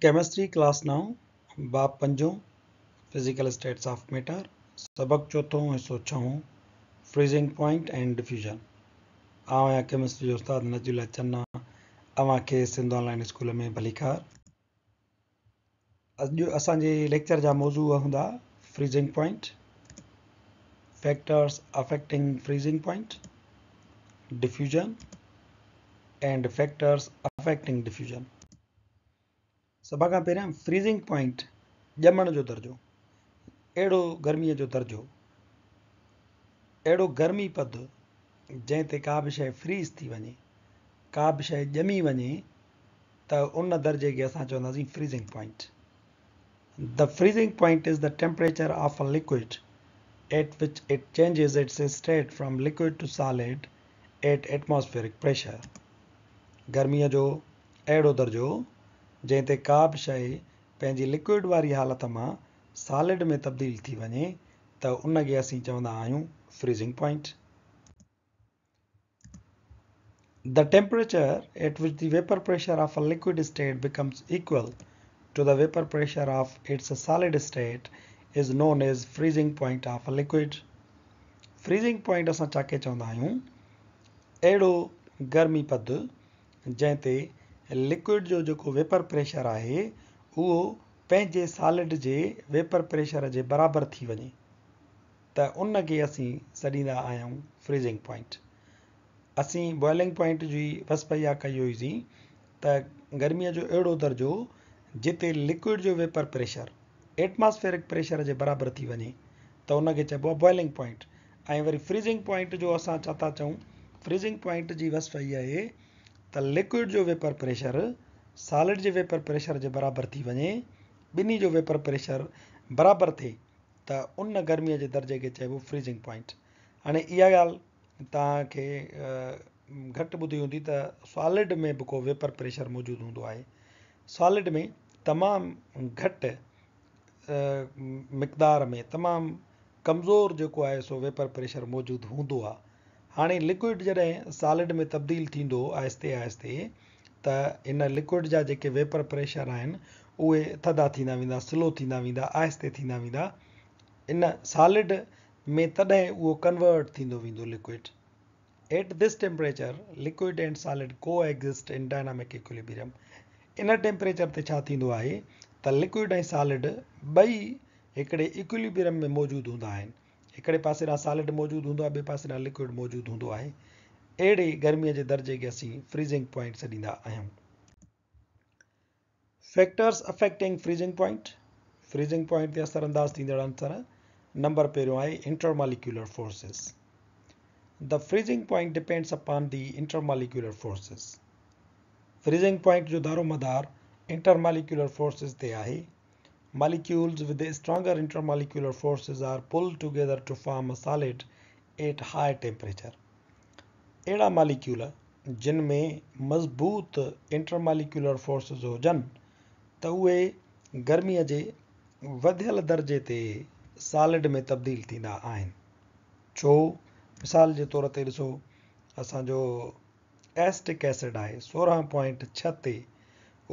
Chemistry class नओं बा पंजो फिज़िकल स्टेट्स ऑफ मैटर सबक चोथों हिस्सो छहो फ्रीज़िंग पॉइंट एंड डिफ्यूजन आया केमिस्ट्री उस्ताद जो चन्ना चना के सिंध ऑनलाइन स्कूल में भलीकार अज असांजे लेक्चर जहाँ मौज़ू हूंदा freezing point factors affecting freezing point diffusion and factors affecting diffusion सभ खां पहिरियां फ्रीज़िंग पॉइंट ॼमण जो दर्जो अहिड़ो गर्मीअ जो दर्जो अहिड़ो गर्मी पद जंहिं ते का बि शइ फ्रीज़ थी वञे का बि शइ ॼमी वञे त उन दर्जे खे असां चवंदासीं freezing point the freezing point is the temperature of a liquid at which it changes its state from liquid to solid at atmospheric pressure गर्मीअ जो अहिड़ो दर्जो जंहिं ते का बि शइ पंहिंजी लिक्विड वारी हालत मां सॉलिड में तब्दील थी वञे त उनखे असीं चवंदा आहियूं freezing point the the at which the vapour pressure of a liquid state becomes equal to the vapour pressure of its a solid state is known as freezing point of a liquid freezing point असां छा के चवंदा आहियूं अहिड़ो गर्मी पदु जंहिं liquid जो जेको वेपर प्रेशर आहे उहो पंहिंजे सॉलिड जे वेपर प्रेशर जे बराबरि थी वञे त उनखे असीं सॾींदा आहियूं फ्रीज़िंग पॉइंट असीं बॉइलिंग पॉइंट जी वसपइया कई हुईसीं त गर्मीअ जो अहिड़ो दर्जो जिते लिक्विड जो वेपर प्रेशर एटमॉस्फेरिक प्रेशर जे बराबरि थी वञे त उनखे चइबो आहे बॉइलिंग पॉइंट ऐं वरी फ्रीज़िंग पॉइंट जो असां छा था चऊं फ्रीज़िंग पॉइंट जी इहा आहे त लिक्विड जो वेपर प्रेशर सॉलिड जे वेपर प्रेशर जे बराबरि थी वञे ॿिन्ही जो वेपर प्रेशर बराबरि थिए त उन गर्मीअ जे दर्जे खे चइबो फ्रीज़िंग पॉइंट हाणे इहा ॻाल्हि तव्हांखे घटि ॿुधी हूंदी त सॉलिड में बि को वेपर प्रेशर मौजूदु हूंदो आहे सॉलिड में तमामु घटि مقدار में तमामु ڪمزور जेको आहे सो वेपर प्रेशर मौजूदु हूंदो आहे हाणे लिक्विड जॾहिं सॉलिड में तब्दील थींदो आहिस्ते आहिस्ते त इन लिक्विड जा जेके वेपर प्रेशर आहिनि उहे थधा थींदा वेंदा स्लो थींदा वेंदा आहिस्ते थींदा वेंदा इन सॉलिड में तॾहिं उहो कन्वर्ट थींदो वेंदो liquid at this temperature liquid and solid coexist in dynamic equilibrium इन टेम्परेचर ते छा थींदो आहे त लिक्विड ऐं सॉलिड ॿई हिकिड़े इक्लिबिरियम में मौजूदु हूंदा आहिनि हिकिड़े पासे ॾांहुं सॉलिड मौजूदु हूंदो आहे ॿिए पासे ॾांहुं लिक्विड मौजूदु हूंदो आहे अहिड़े गर्मीअ जे दर्जे खे असीं फ्रीज़िंग पॉइंट सॾींदा आहियूं factors affecting freezing point freezing point ते असर अंदाज़ थींदड़ अंसर नंबर पहिरियों आहे intermolecular forces the freezing point depends upon the intermolecular forces freezing point जो दारो मदार इंटरमालिक्युलर फोर्सिस ते आहे molecules with the stronger intermolecular forces are pulled together to form a solid at high temperature ehda molecule jin mein mazboot intermolecular forces ho jan ta ue garmi je vadhyal darje te solid mein tabdil thinda aain cho misal je taur te diso asan jo acetic acid hai 16.6 te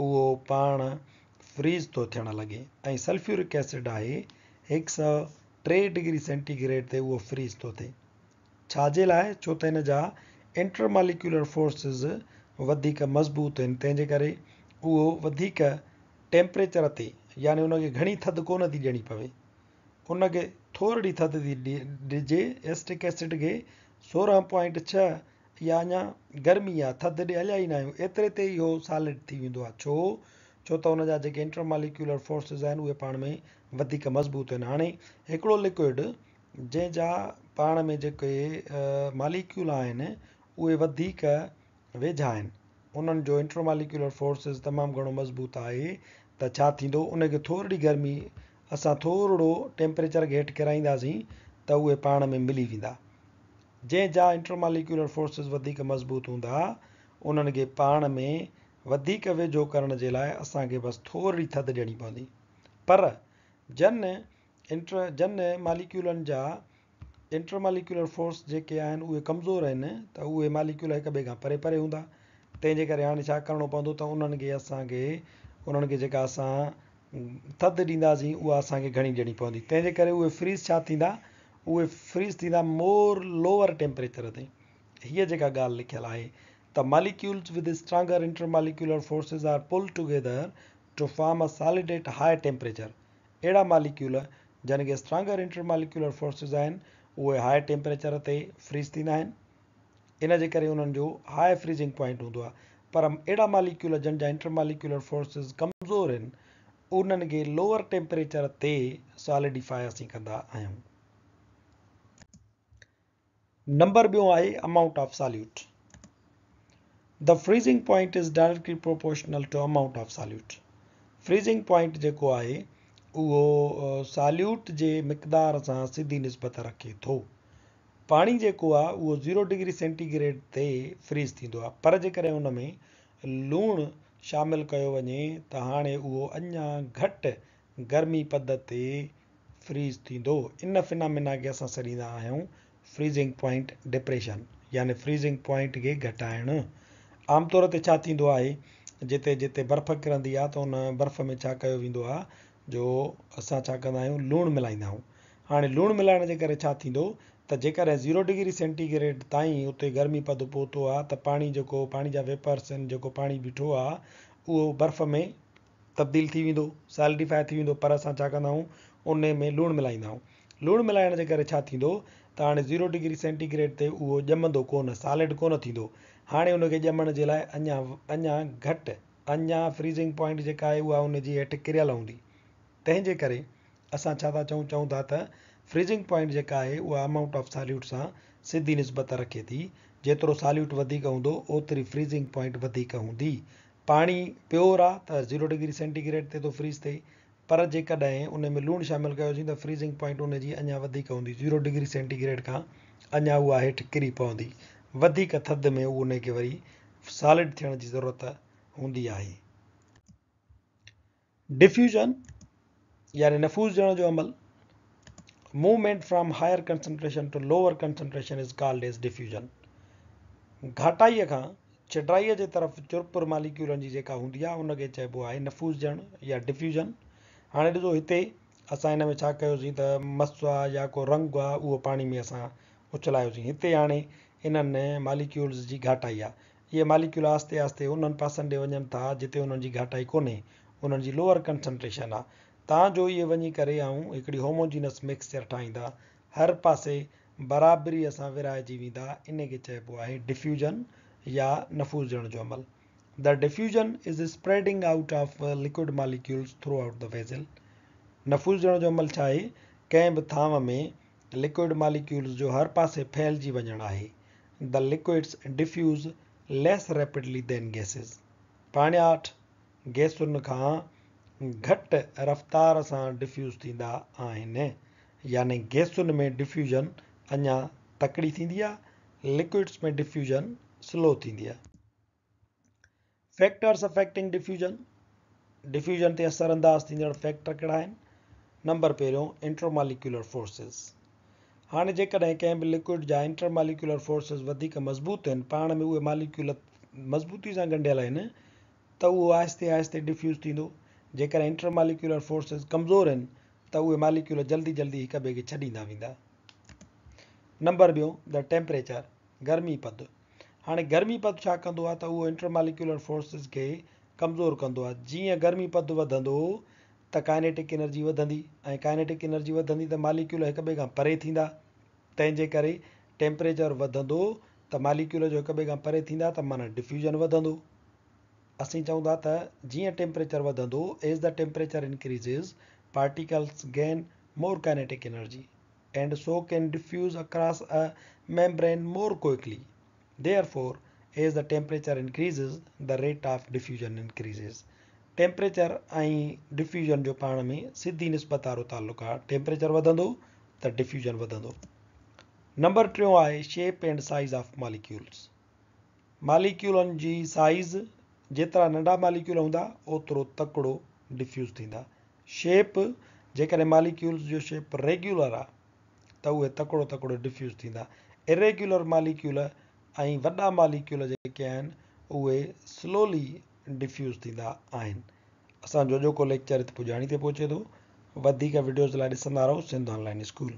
uo paan freeze थो थियण लॻे ऐं sulphuric acid आहे हिकु सौ टे degree centigrade ते उहो फ्रीज़ थो थिए छाजे लाइ छो त हिन जा इंटरमालिक्यूलर फोर्सिस वधीक मज़बूत आहिनि तंहिंजे करे उहो वधीक टेम्परेचर ते यानी उनखे घणी थधि कोन थी ॾियणी पवे उनखे थोरी थधि थी ॾि ॾिजे एस्टिक एसिड खे सोरहं पॉइंट छह या अञा गर्मी आहे थधि ॾे हलिया ई न आहियूं एतिरे ते इहो सॉलिड थी वेंदो आहे छो छो त آهن जेके پاڻ फोर्सिस आहिनि उहे पाण में वधीक मज़बूत आहिनि हाणे हिकिड़ो लिक्विड जंहिंजा पाण में जेके मालिक्यूल आहिनि उहे वधीक वेझा आहिनि उन्हनि जो تمام फोर्सिस तमामु घणो मज़बूत आहे त छा थींदो उनखे थोरी गर्मी असां थोरो टैम्परेचर खे हेठि किराईंदासीं त उहे पाण में मिली वेंदा जंहिंजा ماليڪيولر फोर्सिस वधीक मज़बूत हूंदा उन्हनि खे पाण में वधीक वेझो करण जे लाइ असांखे बसि थोरी थधि ॾियणी पवंदी पर जन इंटर जन मालिक्यूलनि जा इंटरमालिक्युलर फोर्स जेके आहिनि उहे कमज़ोर आहिनि त उहे मालिक्यूल हिक ॿिए खां परे परे हूंदा तंहिंजे करे हाणे छा करिणो पवंदो त उन्हनि खे असांखे उन्हनि खे जेका असां थधि ॾींदासीं उहा असांखे घणी ॾियणी पवंदी तंहिंजे करे उहे फ्रीज़ छा थींदा उहे फ्रीज़ थींदा मोर लोअर टेम्परेचर ते हीअ जेका ॻाल्हि लिखियलु आहे The molecules with stronger intermolecular forces are pulled together to form a solid at high temperature. एड़ा मालिक्यूल जन के स्ट्रांगर इंटरमालिक्यूलर फोर्सेस आहिनि उहे हाई टेम्परेचर ते फ्रीज़ थींदा आहिनि इन जे करे उन्हनि जो हाई फ्रीजिंग पॉइंट हूंदो आहे पर अहिड़ा मालिक्यूल जन जा इंटरमालिक्यूलर फोर्सेस कमज़ोर आहिनि उन्हनि खे लोअर टेम्परेचर ते सॉलिडिफाई असीं कंदा नंबर बो है amount of solute The freezing point is directly proportional to amount of solute. Freezing point जेको आहे उहो je जे मक़दार सां सिधी निस्बत रखे थो पाणी जेको आहे उहो ज़ीरो डिग्री सेंटीग्रेड ते फ्रीज़ थींदो आहे पर जेकॾहिं हुन में लूणु शामिलु कयो वञे त हाणे उहो अञा घटि गर्मी पद ते फ्रीज़ थींदो इन फिनामिना खे असां छॾींदा आहियूं फ्रीज़िंग पॉइंट डिप्रेशन यानी फ्रीज़िंग पॉइंट खे घटाइणु आमतौर ते छा थींदो आहे जिते जिते बर्फ़ किरंदी आहे त उन बर्फ़ में छा कयो वेंदो आहे जो असां छा कंदा आहियूं लूणु मिलाईंदा आहियूं हाणे लूणु मिलाइण जे करे छा थींदो त जेकॾहिं ज़ीरो डिग्री सेंटीग्रेड ताईं उते गर्मी पदु पहुतो आहे त पाणी जेको पाणी जा वेपर्स आहिनि जेको पाणी बीठो आहे उहो बर्फ़ में तब्दील थी वेंदो सेलडिफाए थी वेंदो पर असां छा कंदा आहियूं उन में लूणु मिलाईंदा आहियूं लूणु मिलाइण जे करे छा थींदो त हाणे ज़ीरो डिग्री सेंटीग्रेड ते उहो ॼमंदो कोन सॉलिड कोन थींदो हाणे हुनखे ॼमण जे लाइ अञा अञा घटि अञा फ्रीज़िंग पॉइंट जेका आहे उहा उनजी हेठि किरियल हूंदी तंहिंजे करे असां छा था चऊं चऊं था त फ्रीज़िंग पॉइंट जेका आहे उहा अमाउंट ऑफ सॉल्यूट सां सिधी निस्बत रखे थी जेतिरो सॉल्यूट वधीक हूंदो ओतिरी फ्रीज़िंग पॉइंट वधीक हूंदी पाणी प्योर आहे त ज़ीरो डिग्री सेंटीग्रेड ते थो फ्रीज़ थिए पर जेकॾहिं उन में लूणु शामिलु कयोसीं त फ्रीज़िंग पॉइंट उन जी अञा वधीक हूंदी ज़ीरो डिग्री सेंटीग्रेड खां अञा उहा हेठि किरी पवंदी वधीक थधि में उहो खे वरी सॉलिड थियण जी ज़रूरत हूंदी आहे डिफ्यूजन यानी नफ़ूज़ ॾियण जो अमल movement from higher concentration to lower concentration is called is diffusion घाटाईअ खां चिडाईअ जे तरफ़ चुरपुर मालिक्यूलनि जी जेका हूंदी आहे उनखे चइबो आहे नफ़ूज़ ॾियणु या डिफ्यूजन हाणे ॾिसो हिते असां हिन में छा कयोसीं त मसु आहे या को रंग आहे उहो पाणी में असां उछलायोसीं हिते हाणे इन्हनि मालिक्यूल्स जी घाटाई आहे इहे मालिक्यूल आहिस्ते आहिस्ते उन्हनि पासनि ॾे वञनि था जिते उन्हनि जी घाटाई कोन्हे उन्हनि जी लोअर कंसंट्रेशन आहे तव्हांजो इहे वञी करे ऐं हिकिड़ी होमोजीनस मिक्सचर ठाहींदा हर पासे बराबरी सां विरिहाइजी वेंदा इन खे चइबो आहे डिफ्यूजन या नफ़ूजण जो अमल the diffusion is spreading out of uh, liquid molecules throughout the vessel nafuz jo amal chahe kayb thaan mein liquid molecules jo har paase phail ji wajna hai the liquids diffuse less rapidly than gases paani aath gasun kha ghat raftaar saan diffuse thinda aan yani gasun mein diffusion anya takdi thindi a liquids mein diffusion slow thindi a factors affecting diffusion diffusion ते असर अंदाज़ थींदड़ factor कहिड़ा आहिनि number पहिरियों इंट्रोमालिक्युलर forces हाणे जेकॾहिं कंहिं बि लिक्विड जा इंट्रोमालिक्युलर फोर्सिस वधीक मज़बूत आहिनि पाण में उहे मालिक्यूल मज़बूती सां ॻंढियल आहिनि त उहो आहिस्ते आहिस्ते डिफ्यूज़ थींदो जेकॾहिं इंट्रमालिक्युलर फोर्सिस कमज़ोर आहिनि त उहे मालिक्यूल जल्दी जल्दी हिक ॿिए खे छॾींदा वेंदा नंबर ॿियो द टेम्परेचर गर्मी पदु हाणे गर्मी पदु छा कंदो आहे त उहो इंटरमालिक्यूलर फोर्सिस खे कमज़ोर कंदो आहे जीअं गर्मी पदु वधंदो त काइनेटिक एनर्जी वधंदी ऐं काइनेटिक एनर्जी वधंदी त मालिक्यूल हिक ॿिए खां परे थींदा तंहिंजे करे टेम्परेचर वधंदो त मालिक्यूल जो हिक ॿिए खां परे थींदा त माना डिफ्यूजन वधंदो असीं चऊं था त जीअं टेम्परेचर वधंदो as the temperature increases particles gain more kinetic energy and so can diffuse across a membrane more quickly Therefore, as the temperature increases, the rate of diffusion increases. Increase ऐं diffusion जो पाण में सिधी निस्बत वारो तालुक आहे टेम्परेचर वधंदो त डिफ्यूजन वधंदो नंबर टियों आहे shape and size of molecules मालिक्यूलनि जी साइज़ जेतिरा नंढा मालिक्यूल हूंदा ओतिरो तकिड़ो डिफ्यूज़ थींदा शेप जेकॾहिं मालिक्यूल्स जो शेप रेग्यूलर आहे त उहे तकिड़ो तकिड़ो डिफ्यूज़ थींदा इरेग्यूलर मालिक्यूल ऐं वॾा मालिक्यूल जेके आहिनि उहे स्लोली डिफ्यूज़ थींदा आहिनि असांजो जेको लेक्चर हिते पुॼाणी ते पहुचे थो वधीक वीडियोस लाइ ॾिसंदा रहो सिंध ऑनलाइन स्कूल